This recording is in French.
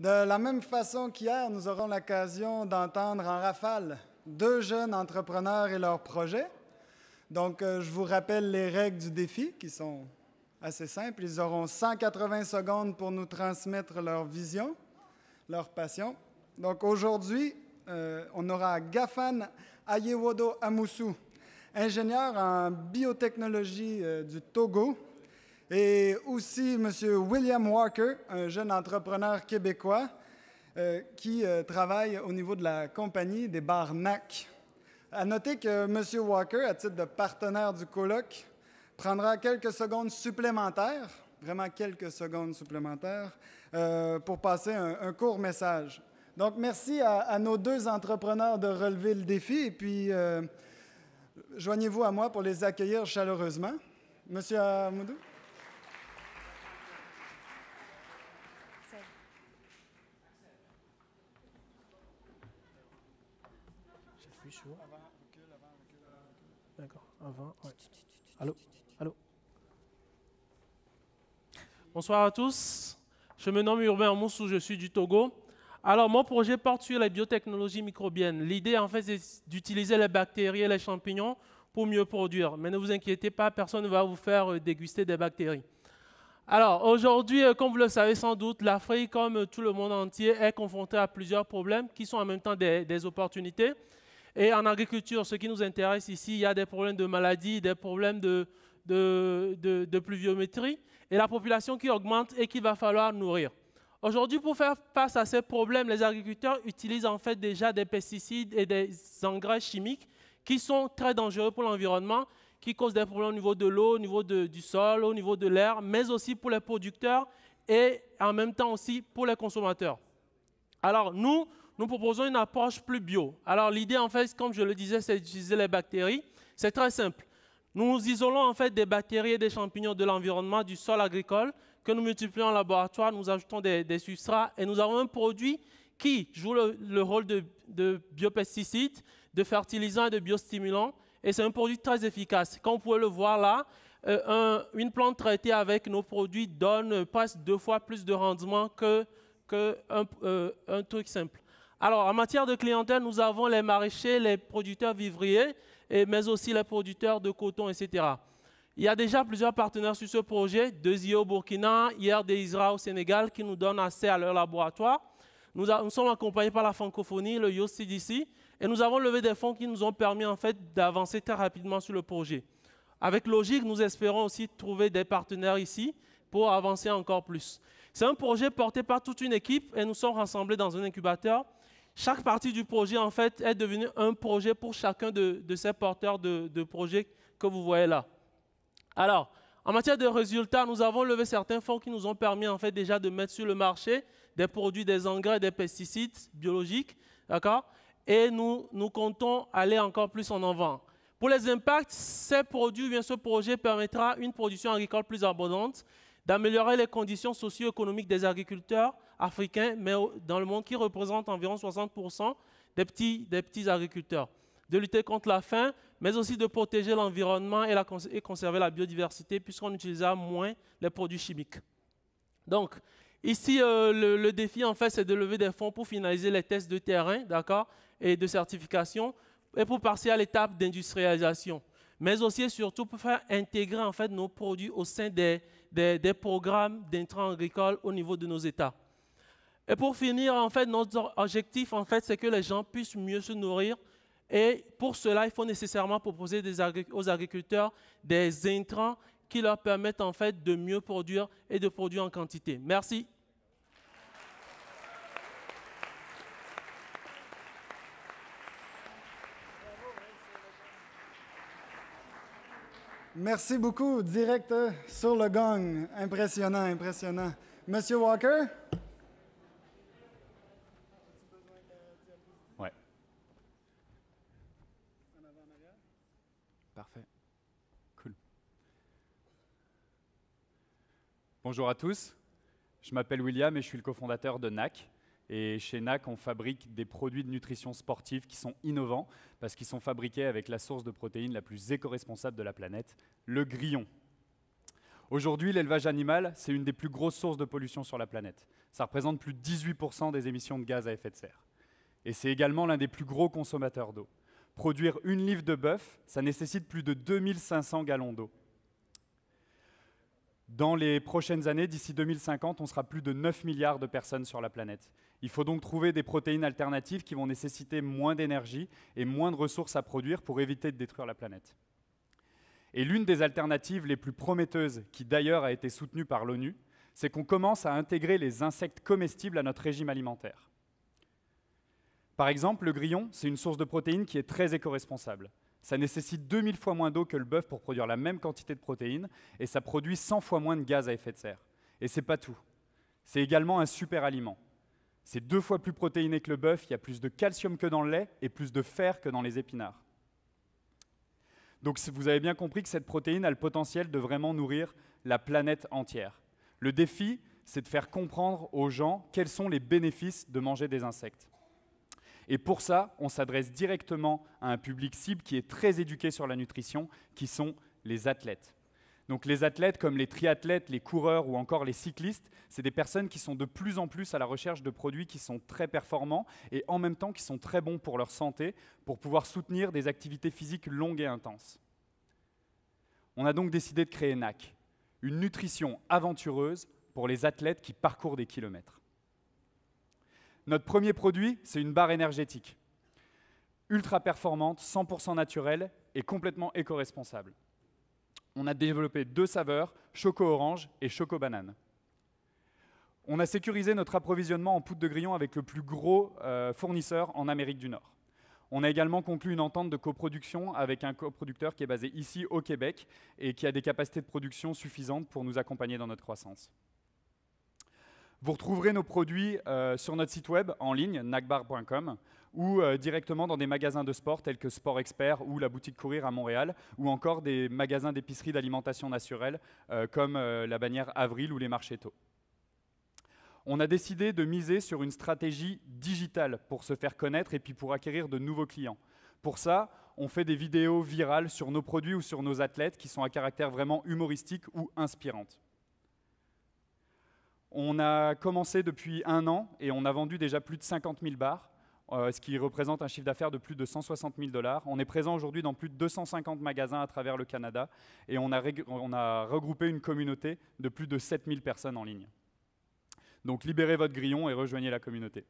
De la même façon qu'hier, nous aurons l'occasion d'entendre en rafale deux jeunes entrepreneurs et leurs projets. Donc, euh, je vous rappelle les règles du défi qui sont assez simples. Ils auront 180 secondes pour nous transmettre leur vision, leur passion. Donc, aujourd'hui, euh, on aura Gafan Ayewodo Amusu, ingénieur en biotechnologie euh, du Togo, et aussi M. William Walker, un jeune entrepreneur québécois euh, qui euh, travaille au niveau de la compagnie des Barnac. A À noter que M. Walker, à titre de partenaire du colloque, prendra quelques secondes supplémentaires, vraiment quelques secondes supplémentaires, euh, pour passer un, court message. Donc, merci à, à, nos deux entrepreneurs de relever le défi et puis joignez-vous à moi pour les accueillir chaleureusement. Monsieur Amoudou? Bonsoir à tous. Je me nomme Urbain Moussou, je suis du Togo. Alors, mon projet porte sur la biotechnologie microbienne. L'idée, en fait, c'est d'utiliser les bactéries et les champignons pour mieux produire. Mais ne vous inquiétez pas, personne ne va vous faire euh, déguster des bactéries. Alors, aujourd'hui, euh, comme vous le savez sans doute, l'Afrique, comme tout le monde entier, est confrontée à plusieurs problèmes qui sont en même temps des opportunités et en agriculture, ce qui nous intéresse ici, il y a des problèmes de maladies, des problèmes de, de, de, pluviométrie, et la population qui augmente et qu'il va falloir nourrir. Aujourd'hui, pour faire face à ces problèmes, les agriculteurs utilisent en fait déjà des pesticides et des engrais chimiques qui sont très dangereux pour l'environnement, qui causent des problèmes au niveau de l'eau, au niveau de, du sol, au niveau de l'air, mais aussi pour les producteurs et en même temps aussi pour les consommateurs. Alors nous, nous proposons une approche plus bio. Alors l'idée, en fait, comme je le disais, c'est d'utiliser les bactéries. C'est très simple. Nous isolons en fait des bactéries et des champignons de l'environnement, du sol agricole, que nous multiplions en laboratoire, nous ajoutons des, substrats et nous avons un produit qui joue le, rôle de, de biopesticide, de fertilisant et de biostimulant. Et c'est un produit très efficace. Comme vous pouvez le voir là, euh, un, une plante traitée avec nos produits donne presque deux fois plus de rendement que, que un euh, truc simple. Alors, en matière de clientèle, nous avons les maraîchers, les producteurs vivriers, et, mais aussi les producteurs de coton, etc. Il y a déjà plusieurs partenaires sur ce projet, deux I.O. au Burkina, hier des Isra au Sénégal, qui nous donnent accès à leur laboratoire. Nous, sommes accompagnés par la francophonie, le YOCDC, et nous avons levé des fonds qui nous ont permis en fait d'avancer très rapidement sur le projet. Avec Logique, nous espérons aussi trouver des partenaires ici pour avancer encore plus. C'est un projet porté par toute une équipe et nous sommes rassemblés dans un incubateur chaque partie du projet, en fait, est devenue un projet pour chacun de, ces porteurs de, de projets que vous voyez là. Alors, en matière de résultats, nous avons levé certains fonds qui nous ont permis en fait déjà de mettre sur le marché des produits, des engrais, des pesticides biologiques, d'accord Et nous, nous comptons aller encore plus en avant. Pour les impacts, ces produits, bien ce projet permettra une production agricole plus abondante d'améliorer les conditions socio-économiques des agriculteurs africains, mais dans le monde qui représente environ 60% des petits, agriculteurs, de lutter contre la faim, mais aussi de protéger l'environnement et, conserver la biodiversité puisqu'on utilise moins les produits chimiques. Donc, Ici, euh, le, défi, en fait, c'est de lever des fonds pour finaliser les tests de terrain, d'accord, et de certification, et pour passer à l'étape d'industrialisation mais aussi et surtout pour faire intégrer en fait nos produits au sein des, des, programmes d'intrants agricoles au niveau de nos États. Et pour finir, en fait, notre objectif, en fait, c'est que les gens puissent mieux se nourrir. Et pour cela, il faut nécessairement proposer aux agriculteurs des intrants qui leur permettent en fait de mieux produire et de produire en quantité. Merci. Merci beaucoup. Direct euh, sur le gong. Impressionnant, impressionnant. Monsieur Walker? Ouais. Parfait. Cool. Bonjour à tous. Je m'appelle William et je suis le cofondateur de NAC, et chez NAC, on fabrique des produits de nutrition sportive qui sont innovants parce qu'ils sont fabriqués avec la source de protéines la plus écoresponsable de la planète, le grillon. Aujourd'hui, l'élevage animal, c'est une des plus grosses sources de pollution sur la planète. Ça représente plus de 18% des émissions de gaz à effet de serre. Et c'est également l'un des plus gros consommateurs d'eau. Produire une livre de bœuf, ça nécessite plus de 2500 gallons d'eau. Dans les prochaines années, d'ici 2050, on sera plus de 9 milliards de personnes sur la planète. Il faut donc trouver des protéines alternatives qui vont nécessiter moins d'énergie et moins de ressources à produire pour éviter de détruire la planète. Et l'une des alternatives les plus prometteuses, qui d'ailleurs a été soutenue par l'ONU, c'est qu'on commence à intégrer les insectes comestibles à notre régime alimentaire. Par exemple, le grillon, c'est une source de protéines qui est très éco-responsable. Ça nécessite 2000 fois moins d'eau que le bœuf pour produire la même quantité de protéines, et ça produit 100 fois moins de gaz à effet de serre. Et c'est pas tout. C'est également un super aliment. C'est deux fois plus protéiné que le bœuf, il y a plus de calcium que dans le lait et plus de fer que dans les épinards. Donc vous avez bien compris que cette protéine a le potentiel de vraiment nourrir la planète entière. Le défi, c'est de faire comprendre aux gens quels sont les bénéfices de manger des insectes. Et pour ça, on s'adresse directement à un public cible qui est très éduqué sur la nutrition, qui sont les athlètes. Donc les athlètes comme les triathlètes, les coureurs ou encore les cyclistes, c'est des personnes qui sont de plus en plus à la recherche de produits qui sont très performants et en même temps qui sont très bons pour leur santé, pour pouvoir soutenir des activités physiques longues et intenses. On a donc décidé de créer NAC, une nutrition aventureuse pour les athlètes qui parcourent des kilomètres. Notre premier produit, c'est une barre énergétique, ultra performante, 100% naturelle et complètement éco-responsable. On a développé deux saveurs, choco-orange et choco-banane. On a sécurisé notre approvisionnement en poudre de grillon avec le plus gros euh, fournisseur en Amérique du Nord. On a également conclu une entente de coproduction avec un coproducteur qui est basé ici au Québec et qui a des capacités de production suffisantes pour nous accompagner dans notre croissance. Vous retrouverez nos produits euh, sur notre site web en ligne, nagbar.com, ou euh, directement dans des magasins de sport tels que Sport Expert ou la boutique Courir à Montréal, ou encore des magasins d'épicerie d'alimentation naturelle euh, comme la bannière Avril ou les marchés tôt. On a décidé de miser sur une stratégie digitale pour se faire connaître et puis pour acquérir de nouveaux clients. Pour ça, on fait des vidéos virales sur nos produits ou sur nos athlètes qui sont à caractère vraiment humoristique ou inspirante. On a commencé depuis un an et on a vendu déjà plus de 50 000 bars, euh, ce qui représente un chiffre d'affaires de plus de 160 000 dollars. On est présent aujourd'hui dans plus de 250 magasins à travers le Canada et on a, on a regroupé une communauté de plus de 7 000 personnes en ligne. Donc libérez votre grillon et rejoignez la communauté.